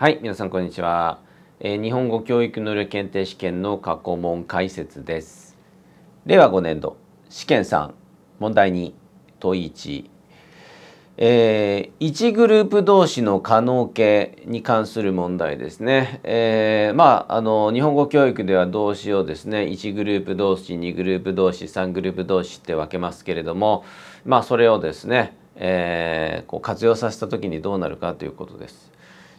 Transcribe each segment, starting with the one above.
はい皆さんこんにちは、えー、日本語教育能力検定試験の過去問解説です令和5年度試験3問題2問1えー、1グループ同士の可能形に関する問題ですね。えー、まああの日本語教育では動詞をですね1グループ同士2グループ同士3グループ同士って分けますけれどもまあそれをですね、えー、こう活用させた時にどうなるかということです。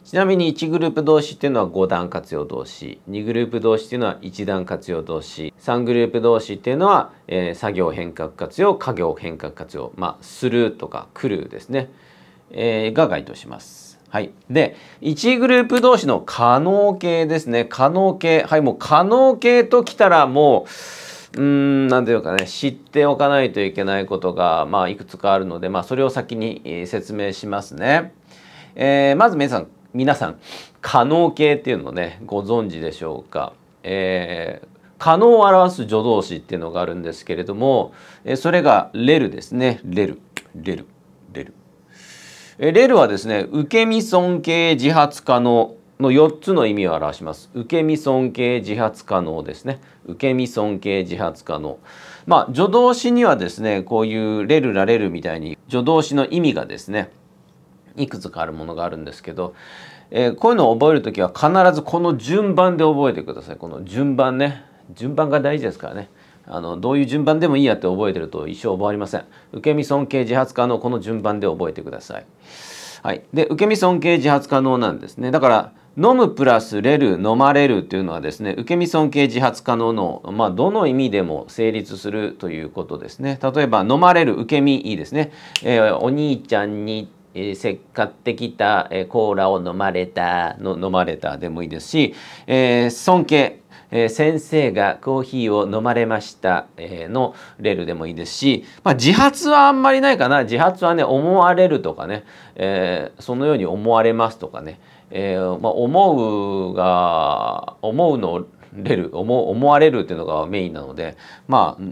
ちなみに1グループ同士っていうのは5段活用動詞2グループ同士っていうのは1段活用動詞3グループ同士っていうのは、えー、作業変革活用家業変革活用まあするとか来るですね、えー、が該当します。はい、で1グループ同士の可能形ですね可能形はいもう可能形ときたらもううん何ていうかね知っておかないといけないことが、まあ、いくつかあるので、まあ、それを先に説明しますね。えー、まず皆さん皆さん可能形っていうのをねご存知でしょうか。えー可能を表す助動詞っていうのがあるんですけれども、えそれがレルですね。レル、レル、レル。えレルはですね、受け身尊敬自発可能の4つの意味を表します。受け身尊敬自発可能ですね。受け身尊敬自発可能。まあ、助動詞にはですね、こういうレルラレルみたいに助動詞の意味がですね、いくつかあるものがあるんですけど、えー、こういうのを覚える時は必ずこの順番で覚えてくださいこの順番ね順番が大事ですからねあのどういう順番でもいいやって覚えてると一生覚わりません受け身尊敬自発可能この順番で覚えてくださいはい、で受け身尊敬自発可能なんですねだから飲むプラスれる飲まれるっていうのはですね受け身尊敬自発可能の、まあ、どの意味でも成立するということですね例えば飲まれる受け身いいですね、えー、お兄ちゃんにえー、買ってきた、えー、コーラを飲まれたの飲まれたでもいいですし、えー、尊敬、えー、先生がコーヒーを飲まれました、えー、のレールでもいいですし、まあ、自発はあんまりないかな自発はね思われるとかね、えー、そのように思われますとかね、えーまあ、思うが思うのレル思思われるっていうのがメインなのでまあ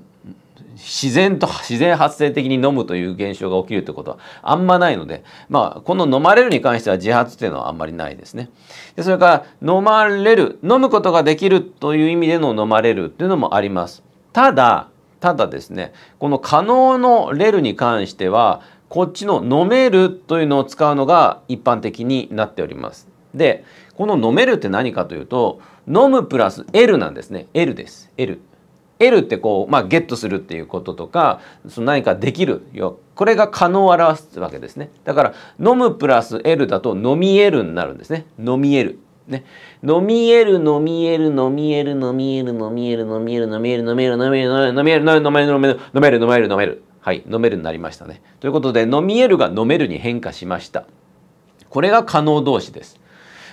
自然と自然発生的に飲むという現象が起きるということはあんまないので、まあ、この飲まれるに関しては自発というのはあんまりないですね。でそれから飲まれる飲むことができるという意味での飲まれるというのもあります。ただただですねこの可能のレルに関してはこっちの飲めるというのを使うのが一般的になっております。でこの飲めるって何かというと飲むプラス L なんですね L です L。得るってこう、まあ、ゲットするっていうこととかその何かできるよこれが可能を表すわけですねだから飲むプラス L だと飲み得るになるんですね飲み得るね飲み得る飲み得る飲み得る飲み得る飲み得る飲み得る飲み得る飲み得る飲み得る飲み得る飲み得る飲める飲める飲めるはい飲めるになりましたねということで飲み得るが飲めるに変化しましたこれが可能動詞です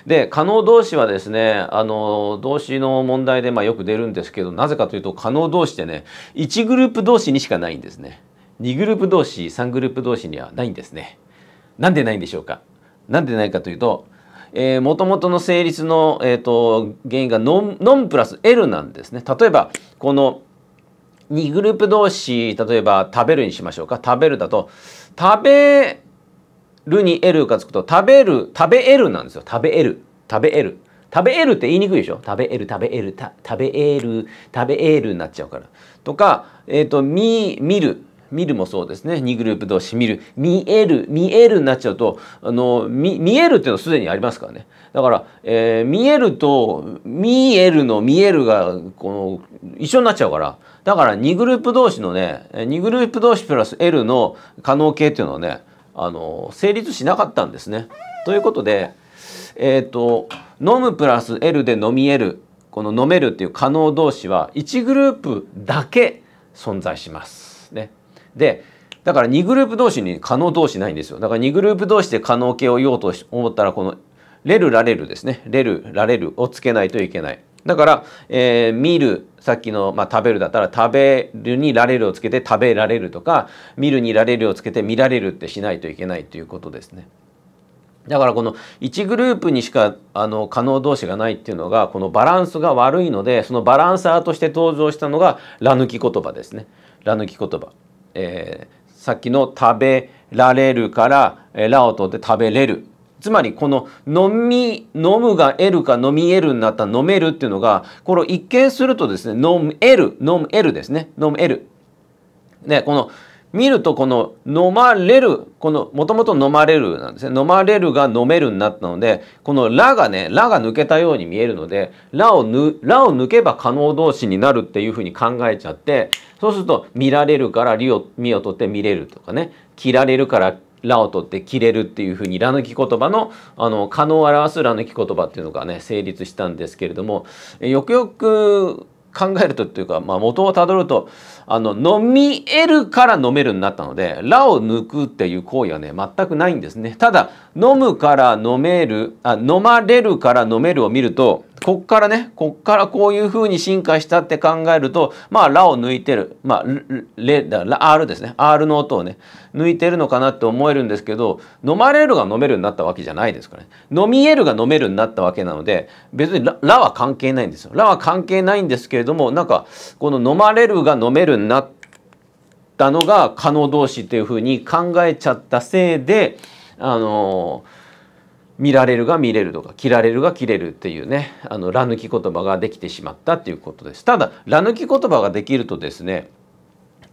で可能同士はですねあの動詞の問題でまあよく出るんですけどなぜかというと可能同士ってね1グループ同士にしかないんですね2グループ同士3グループ同士にはないんですねなんでないんでしょうかなんでないかというともともとの成立の、えーと、と原因がノンノンプラス L なんですね例えばこの2グループ同士例えば食べるにしましょうか食べるだと食べるに L がつくと食べる食べるなんですよ食べる食べる食べるって言いにくいでしょ食べる食べえる食べる食べるになっちゃうからとかえっ、ー、と見見る見るもそうですね2グループ同士見る見える見えるになっちゃうとあの見見えるっていうのはすでにありますからねだから、えー、見えると見えるの見えるがこの一緒になっちゃうからだから2グループ同士のね2グループ同士プラス L の可能形っていうのはねあの成立しなかったんですね。ということで、えーと、飲むプラス L で飲み得るこの飲めるっていう可能同士は1グループだけ存在します。ね、でだから2グループ同士に可能同士ないんですよ。だから2グループ同士で可能形を言おうと思ったらこのレルラレルですね。レルラレルをつけないといけない。だから、えー、見る、さっきの、まあ、食べるだったら、食べるにられるをつけて食べられるとか、見るにられるをつけて見られるってしないといけないということですね。だからこの1グループにしかあの可能同士がないっていうのがこのバランスが悪いのでそのバランサーとして登場したのがラ抜き言葉ですね。ラ抜き言葉。えー、さっきの食べられるから、えー、ラを取って食べれるつまりこの飲み飲むが得るか飲み得るになった飲めるっていうのがこれを一見するとですね飲む得る飲む得るですね飲む得る。ねこの見るとこの飲まれるこのもともと飲まれるなんですね飲まれるが飲めるになったのでこの「ら」がね「ら」が抜けたように見えるので「ら」をぬらを抜けば可能動詞になるっていうふうに考えちゃってそうすると「見られる」から「り」を「み」を取って「見れる」とかね「着られる」からラを取って切れるっていうふうにラ抜き言葉のあの可能を表すラ抜き言葉っていうのがね成立したんですけれどもよくよく考えるとっていうか、まあ、元をたどるとあの飲みえるから飲めるになったので「ら」を抜くっていう行為はね全くないんですねただ飲むから飲めるあ飲まれるから飲めるを見るとこっからねこっからこういうふうに進化したって考えるとまあ「ラ」を抜いてるまあ「レ」だ「R」ですね「R」の音をね抜いてるのかなって思えるんですけど「飲まれる」が飲めるようになったわけじゃないですからね「飲みえる」が飲めるようになったわけなので別にラ「ラ」は関係ないんですよ。「ラ」は関係ないんですけれどもなんかこの「飲まれる」が飲めるようになったのが可能動詞っていうふうに考えちゃったせいであのー見られるが見れるとか切られるが切れるっていうねあのら抜き言葉ができてしまったということですただら抜き言葉ができるとですね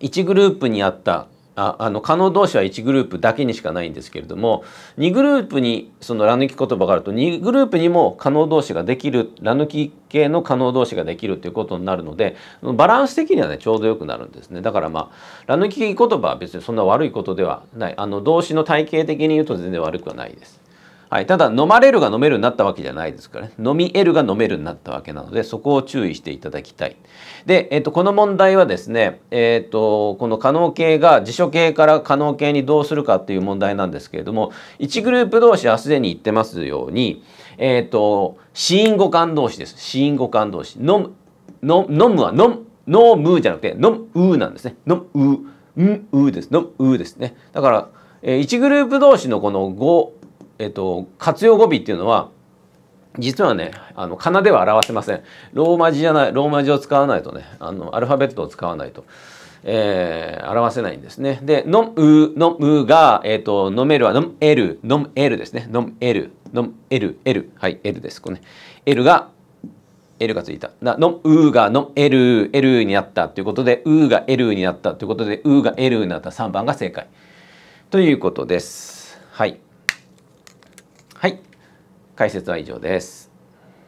1グループにあったああの可能同士は1グループだけにしかないんですけれども2グループにそのら抜き言葉があると2グループにも可能同士ができるら抜き系の可能同士ができるということになるのでバランス的にはねちょうどよくなるんですねだからまあら抜き言葉は別にそんな悪いことではないあの動詞の体系的に言うと全然悪くはないです。はい、ただ飲まれるが飲めるになったわけじゃないですからね飲み得るが飲めるになったわけなのでそこを注意していただきたい。で、えー、とこの問題はですね、えーと、この可能形が辞書形から可能形にどうするかっていう問題なんですけれども1グループ同士はすでに言ってますように、えーと、と死因互換同士です死因互換同士飲むの飲むは飲む飲むじゃなくて飲むうなんですね飲むううです飲むですねだから1グループ同士のこの語えっと、活用語尾っていうのは実はねあのかなでは表せませんローマ字じゃないローマ字を使わないとねあのアルファベットを使わないと、えー、表せないんですねで「のむ」「のむ」が「えーと、飲める」は「飲める」「飲める」ですね「飲める」「飲める」「L」はい「L」ですこれね「るが「るがついた。だの、うがのえるになったということで、うがるになったということで、うがるになった3番が正解。ということです。はい。はい解説は以上です